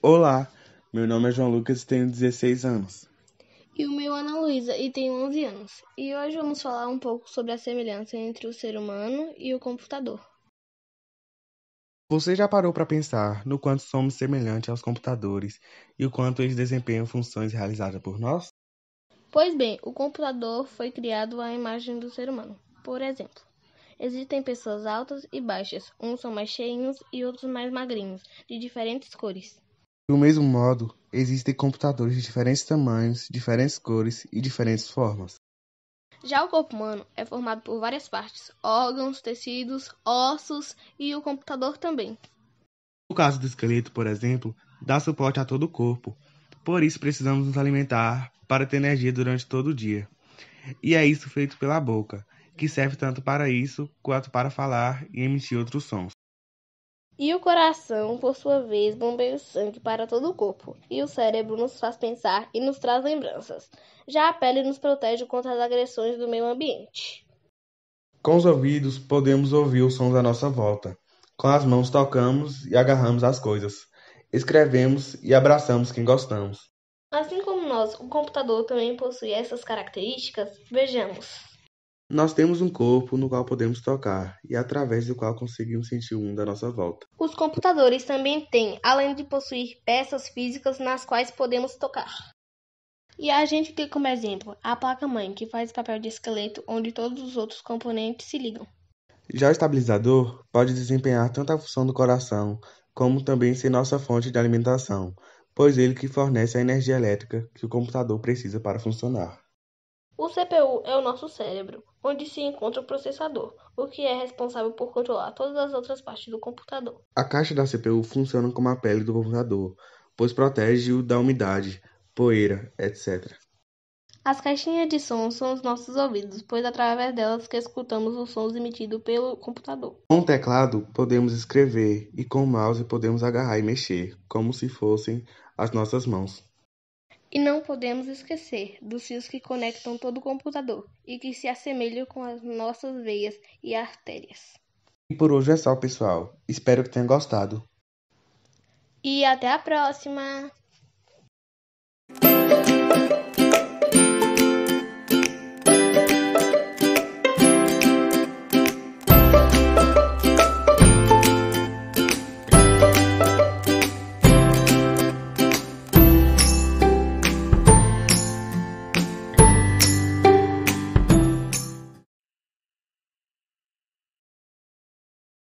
Olá, meu nome é João Lucas e tenho 16 anos. E o meu é Ana Luísa e tenho 11 anos. E hoje vamos falar um pouco sobre a semelhança entre o ser humano e o computador. Você já parou para pensar no quanto somos semelhantes aos computadores e o quanto eles desempenham funções realizadas por nós? Pois bem, o computador foi criado à imagem do ser humano. Por exemplo, existem pessoas altas e baixas, uns são mais cheinhos e outros mais magrinhos, de diferentes cores. Do mesmo modo, existem computadores de diferentes tamanhos, diferentes cores e diferentes formas. Já o corpo humano é formado por várias partes: órgãos, tecidos, ossos e o computador também. O caso do esqueleto, por exemplo, dá suporte a todo o corpo. Por isso precisamos nos alimentar para ter energia durante todo o dia. E é isso feito pela boca, que serve tanto para isso quanto para falar e emitir outros sons. E o coração, por sua vez, bombeia o sangue para todo o corpo, e o cérebro nos faz pensar e nos traz lembranças. Já a pele nos protege contra as agressões do meio ambiente. Com os ouvidos, podemos ouvir o som da nossa volta. Com as mãos, tocamos e agarramos as coisas. Escrevemos e abraçamos quem gostamos. Assim como nós, o computador também possui essas características, vejamos. Nós temos um corpo no qual podemos tocar e através do qual conseguimos sentir o um mundo à nossa volta. Os computadores também têm, além de possuir peças físicas nas quais podemos tocar. E a gente tem como exemplo a placa-mãe, que faz papel de esqueleto onde todos os outros componentes se ligam. Já o estabilizador pode desempenhar tanto a função do coração, como também ser nossa fonte de alimentação, pois ele que fornece a energia elétrica que o computador precisa para funcionar. O CPU é o nosso cérebro, onde se encontra o processador, o que é responsável por controlar todas as outras partes do computador. A caixa da CPU funciona como a pele do computador, pois protege-o da umidade, poeira, etc. As caixinhas de som são os nossos ouvidos, pois é através delas que escutamos os sons emitidos pelo computador. Com o teclado podemos escrever e com o mouse podemos agarrar e mexer, como se fossem as nossas mãos. E não podemos esquecer dos fios que conectam todo o computador e que se assemelham com as nossas veias e artérias. E por hoje é só, pessoal. Espero que tenham gostado. E até a próxima!